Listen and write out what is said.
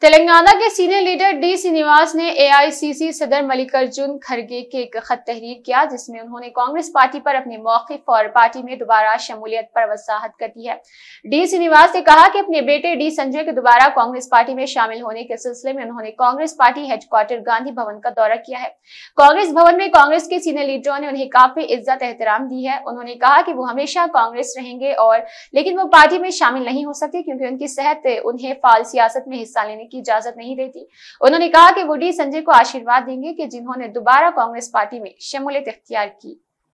तेलंगाना के senior leader D Srinivas ने AICC सदर मल्लिकार्जुन खड़गे के एक खत तहरीर किया जिसमें उन्होंने कांग्रेस पार्टी पर अपने मौकफ और पार्टी में दोबारा शमूलियत पर वसाहत कर दी है डी श्रीनिवास ने कहा कि अपने बेटे डी संजय के दोबारा कांग्रेस पार्टी में शामिल होने के सिलसिले में उन्होंने कांग्रेस पार्टी हेडक्वार्टर गांधी भवन का दौरा किया है कांग्रेस भवन में कांग्रेस के सीनियर लीडरों ने उन्हें काफी इज्जत एहतराम दी है उन्होंने कहा कि वो हमेशा कांग्रेस रहेंगे और लेकिन वो पार्टी में शामिल नहीं हो सकते क्योंकि उनकी सेहत उन्हें फाल सियासत में हिस्सा लेने की इजाजत नहीं देती उन्होंने कहा कि वो डी संजय को आशीर्वाद देंगे कि जिन्होंने दोबारा कांग्रेस पार्टी में शमूलियत इख्तियार की